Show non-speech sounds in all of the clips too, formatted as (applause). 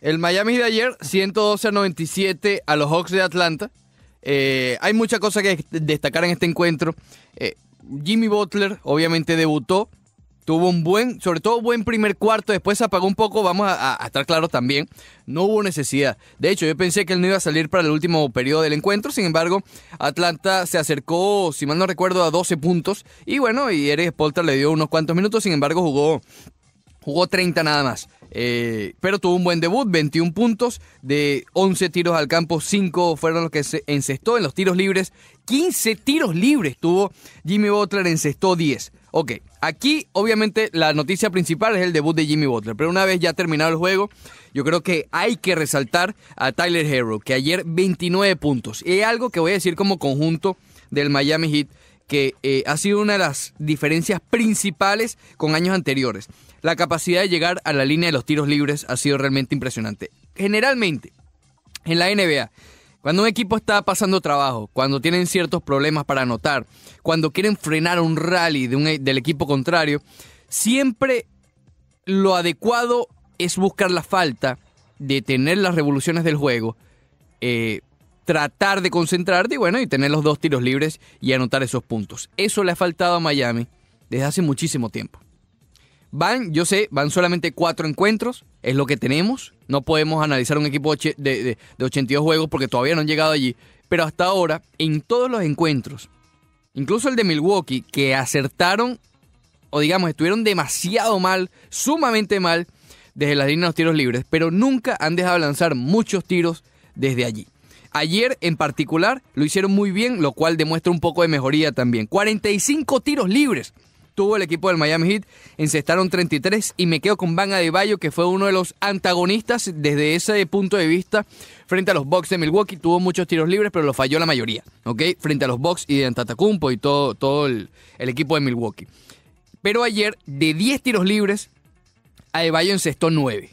El Miami de ayer, 112 a 97 a los Hawks de Atlanta. Eh, hay mucha cosas que destacar en este encuentro. Eh, Jimmy Butler obviamente debutó, tuvo un buen, sobre todo buen primer cuarto, después se apagó un poco, vamos a, estar claros también, no hubo necesidad. De hecho, yo pensé que él no iba a salir para el último periodo del encuentro, sin embargo, Atlanta se acercó, si mal no recuerdo, a 12 puntos y bueno, y Eric Spolter le dio unos cuantos minutos, sin embargo jugó Jugó 30 nada más. Eh, pero tuvo un buen debut, 21 puntos de 11 tiros al campo, 5 fueron los que se encestó en los tiros libres, 15 tiros libres tuvo Jimmy Butler, encestó 10. Ok, aquí obviamente la noticia principal es el debut de Jimmy Butler, pero una vez ya terminado el juego, yo creo que hay que resaltar a Tyler Hero, que ayer 29 puntos. Y algo que voy a decir como conjunto del Miami Heat que eh, ha sido una de las diferencias principales con años anteriores. La capacidad de llegar a la línea de los tiros libres ha sido realmente impresionante. Generalmente, en la NBA, cuando un equipo está pasando trabajo, cuando tienen ciertos problemas para anotar, cuando quieren frenar un rally e, del equipo contrario, siempre lo adecuado es buscar la falta, detener las revoluciones del juego, eh, tratar de concentrarte y bueno, y tener los dos tiros libres y anotar esos puntos. Eso le ha faltado a Miami desde hace muchísimo tiempo. Van, yo sé, van solamente cuatro encuentros, es lo que tenemos. No podemos analizar un equipo de, de 82 juegos porque todavía no han llegado allí. Pero hasta ahora, en todos los encuentros, incluso el de Milwaukee, que acertaron, o digamos, estuvieron demasiado mal, sumamente mal, desde las líneas de los tiros libres, pero nunca han dejado de lanzar muchos tiros desde allí. Ayer en particular lo hicieron muy bien, lo cual demuestra un poco de mejoría también. 45 tiros libres tuvo el equipo del Miami Heat, encestaron 33 y me quedo con Van Adebayo, que fue uno de los antagonistas desde ese punto de vista frente a los Bucks de Milwaukee. Tuvo muchos tiros libres, pero lo falló la mayoría, ¿ok? Frente a los Bucks y de Antatacumpo y todo, todo el, el equipo de Milwaukee. Pero ayer, de 10 tiros libres, Adebayo encestó 9.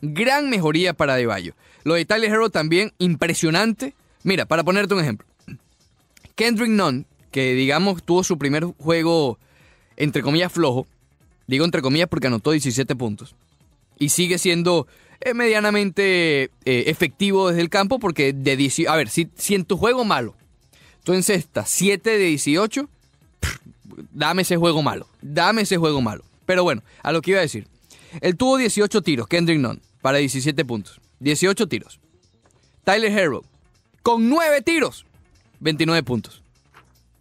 Gran mejoría para Adebayo. Lo de Hero también, impresionante. Mira, para ponerte un ejemplo. Kendrick Nunn, que digamos tuvo su primer juego entre comillas flojo, digo entre comillas porque anotó 17 puntos, y sigue siendo eh, medianamente eh, efectivo desde el campo porque de 18, a ver, si, en tu juego malo, tú encestas 7 de 18, dame ese juego malo, dame ese juego malo. Pero bueno, a lo que iba a decir, él tuvo 18 tiros, Kendrick Nunn, para 17 puntos. 18 tiros. Tyler Harold con 9 tiros, 29 puntos.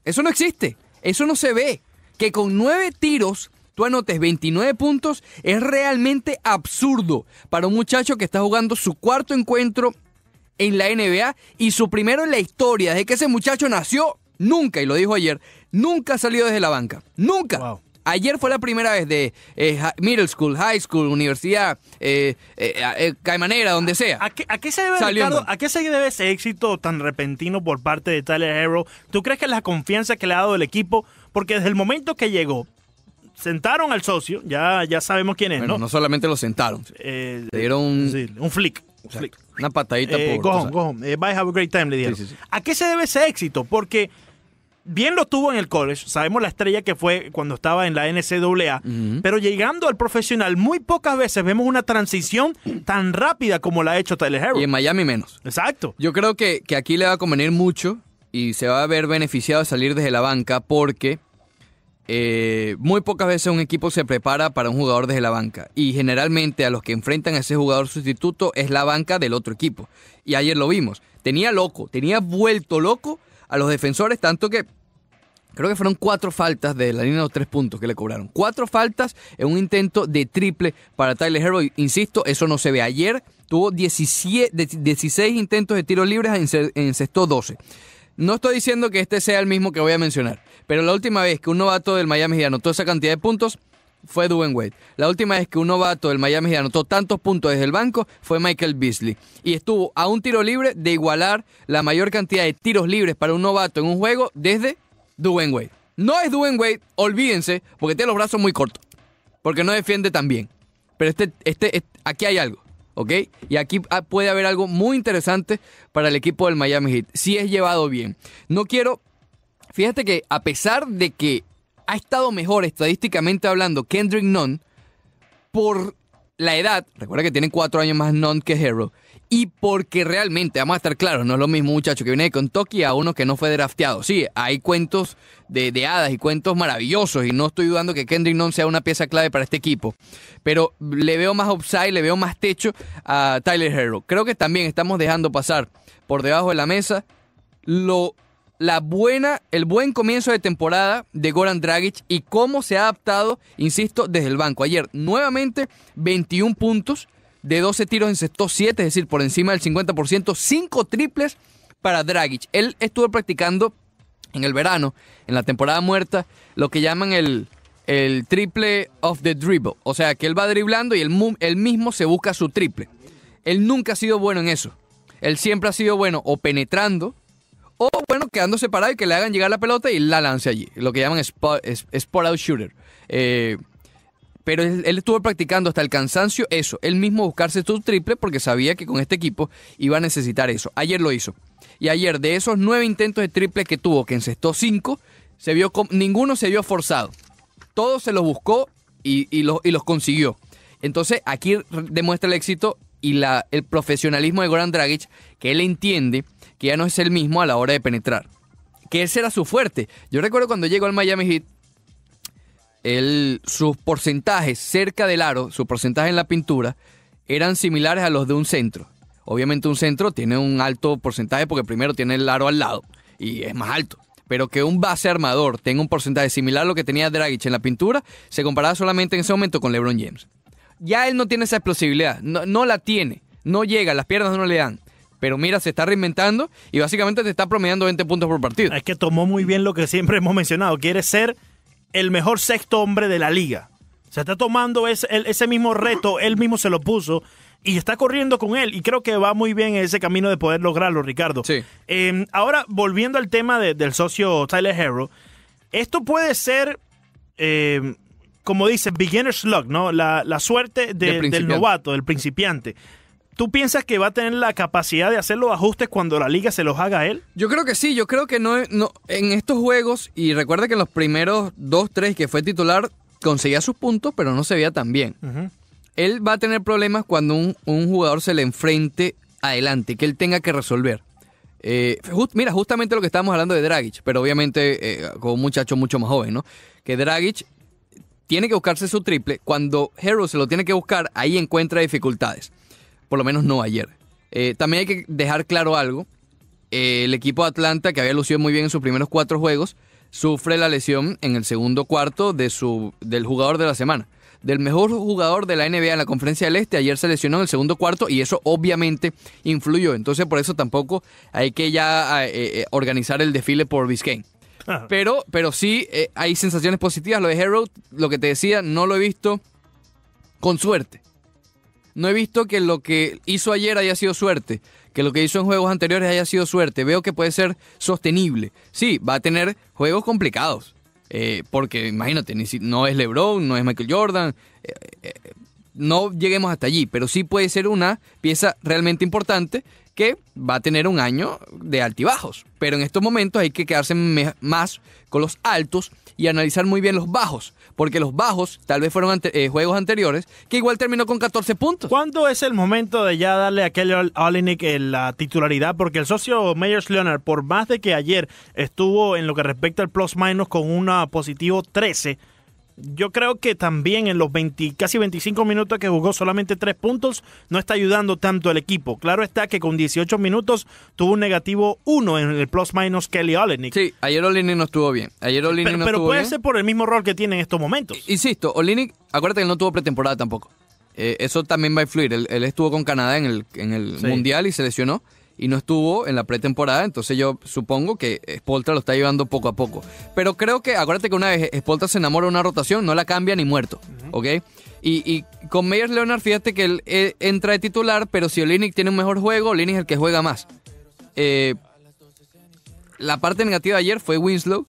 Eso no existe, eso no se ve. Que con 9 tiros tú anotes 29 puntos es realmente absurdo para un muchacho que está jugando su cuarto encuentro en la NBA y su primero en la historia. Desde que ese muchacho nació, nunca, y lo dijo ayer, nunca salió desde la banca. Nunca. Ayer fue la primera vez de eh, middle school, high school, universidad, eh, eh, eh, eh caimanera, donde sea. ¿A qué, se debe, ese éxito tan repentino por parte de Tyler Arrow? ¿Tú crees que es la confianza que le ha dado el equipo? Porque desde el momento que llegó, sentaron al socio, ya, ya sabemos quién es, ¿no? No solamente lo sentaron, le dieron un, un flick. Una patadita por... Go home, go home. bye, have a great time, le dieron. ¿A qué se debe ese éxito? Porque bien lo tuvo en el college, sabemos la estrella que fue cuando estaba en la NCAA, pero llegando al profesional, muy pocas veces vemos una transición tan rápida como la ha hecho Tyler Harrow. Y en Miami menos. Exacto. Yo creo que, aquí le va a convenir mucho y se va a ver beneficiado de salir desde la banca porque eh, muy pocas veces un equipo se prepara para un jugador desde la banca y generalmente a los que enfrentan a ese jugador sustituto es la banca del otro equipo. Y ayer lo vimos, tenía loco, tenía vuelto loco a los defensores, tanto que creo que fueron cuatro faltas de la línea de los tres puntos que le cobraron. Cuatro faltas en un intento de triple para Tyler Hero. Insisto, eso no se ve. Ayer tuvo 17, 16 intentos de tiros libres, en sexto 12. No estoy diciendo que este sea el mismo que voy a mencionar, pero la última vez que un novato del Miami anotó esa cantidad de puntos fue Dwayne Wade. La última vez que un novato del Miami Heat anotó tantos puntos desde el banco fue Michael Beasley. Y estuvo a un tiro libre de igualar la mayor cantidad de tiros libres para un novato en un juego desde Dwayne Wade. No es Dwayne Wade, olvídense, porque tiene los brazos muy cortos. Porque no defiende tan bien. Pero este, este, este aquí hay algo. ¿ok? Y aquí ah, puede haber algo muy interesante para el equipo del Miami Heat, si es llevado bien. No quiero, fíjate que a pesar de que ha estado mejor estadísticamente hablando Kendrick Nunn por la edad, recuerda que tiene cuatro años más Nunn que Hero, y porque realmente, vamos a estar claros, no es lo mismo un muchacho que viene de Kentucky a uno que no fue drafteado. Sí, hay cuentos de, hadas y cuentos maravillosos, y no estoy dudando que Kendrick Nunn sea una pieza clave para este equipo, pero le veo más upside, le veo más techo a Tyler Hero. Creo que también estamos dejando pasar por debajo de la mesa lo la buena, el buen comienzo de temporada de Goran Dragic y cómo se ha adaptado, insisto, desde el banco. Ayer nuevamente 21 puntos de 12 tiros en sexto 7, es decir, por encima del 50%, 5 triples para Dragic. Él estuvo practicando en el verano, en la temporada muerta, lo que llaman el, triple of the dribble. O sea, que él va driblando y él mismo se busca su triple. Él nunca ha sido bueno en eso. Él siempre ha sido bueno o penetrando o bueno, quedándose parado y que le hagan llegar la pelota y la lance allí. Lo que llaman spot, out shooter. Eh, pero él, estuvo practicando hasta el cansancio eso, él mismo buscarse su triple porque sabía que con este equipo iba a necesitar eso. Ayer lo hizo. Y ayer de esos nueve intentos de triple que tuvo, que encestó cinco, se vio ninguno se vio forzado. Todos se los buscó y, los, y los consiguió. Entonces aquí demuestra el éxito y la, el profesionalismo de Goran Dragic, que él entiende que ya no es el mismo a la hora de penetrar. Que ese era su fuerte. Yo recuerdo cuando llegó al Miami Heat, sus porcentajes cerca del aro, su porcentaje en la pintura, eran similares a los de un centro. Obviamente un centro tiene un alto porcentaje porque primero tiene el aro al lado y es más alto. Pero que un base armador tenga un porcentaje similar a lo que tenía Dragic en la pintura, se comparaba solamente en ese momento con LeBron James ya él no tiene esa explosibilidad, no, la tiene, no llega, las piernas no le dan pero mira, se está reinventando y básicamente te está promediando 20 puntos por partido. Es que tomó muy bien lo que siempre (laughs) hemos mencionado, quiere ser el mejor sexto hombre de la liga. Se está tomando ese, mismo reto, él mismo se lo puso y está corriendo con él y creo que va muy bien en ese camino de poder lograrlo, Ricardo. Sí. Em, ahora, volviendo al tema del socio Tyler Harrow, esto puede ser... Em, como dice, beginner's luck, ¿no? La, suerte del novato, del principiante. ¿Tú piensas que va a tener la capacidad de hacer los ajustes cuando la liga se los haga a él? Yo creo que sí, yo creo que no, en estos juegos, y recuerda que en los primeros dos, tres que fue titular, conseguía sus puntos, pero no se veía tan bien. Él va a tener problemas cuando un, jugador se le enfrente adelante, que él tenga que resolver. Eh, mira, justamente lo que estábamos hablando de Dragic, pero obviamente como eh, con un muchacho mucho más joven, ¿no? Que Dragic tiene que buscarse su triple, cuando Hero se lo tiene que buscar, ahí encuentra dificultades. Por lo menos no ayer. Eh, también hay que dejar claro algo. Eh, el equipo de Atlanta, que había lucido muy bien en sus primeros cuatro juegos, sufre la lesión en el segundo cuarto de su, del jugador de la semana. Del mejor jugador de la NBA en la conferencia del Este, ayer se lesionó en el segundo cuarto y eso obviamente influyó. Entonces por eso tampoco hay que ya eh, organizar el desfile por Biscayne pero, pero sí eh, hay sensaciones positivas. Lo de Hero, lo que te decía, no lo he visto con suerte. No he visto que lo que hizo ayer haya sido suerte, que lo que hizo en juegos anteriores haya sido suerte. Veo que puede ser sostenible. Sí, va a tener juegos complicados. Eh, porque imagínate, no es LeBron, no es Michael Jordan. Eh, no lleguemos hasta allí, pero sí puede ser una pieza realmente importante que va a tener un año de altibajos. Pero en estos momentos hay que quedarse más con los altos y analizar muy bien los bajos. Porque los bajos tal vez fueron eh, juegos anteriores que igual terminó con 14 puntos. ¿Cuándo es el momento de ya darle a Kelly Olenek eh, la titularidad? Porque el socio mayors Leonard, por más de que ayer estuvo en lo que respecta al plus-minus con un positivo 13, yo creo que también en los casi 25 minutos que jugó solamente 3 puntos, no está ayudando tanto el equipo. Claro está que con 18 minutos tuvo un negativo 1 en el plus minus Kelly Olinick. Sí, ayer O'Linick no estuvo bien. Ayer pero, puede ser por el mismo rol que tiene en estos momentos. Insisto, Olinick, acuérdate que no tuvo pretemporada tampoco. Eh, eso también va a influir. Él, estuvo con Canadá en el, en el Mundial y se lesionó y no estuvo en la pretemporada, entonces yo supongo que Spolta lo está llevando poco a poco. Pero creo que, acuérdate que una vez Spolta se enamora de una rotación, no la cambia ni muerto, ¿ok? Y, con Meyers Leonard, fíjate que él, entra de titular, pero si Olinick tiene un mejor juego, Olinic es el que juega más. Eh, la parte negativa de ayer fue Winslow,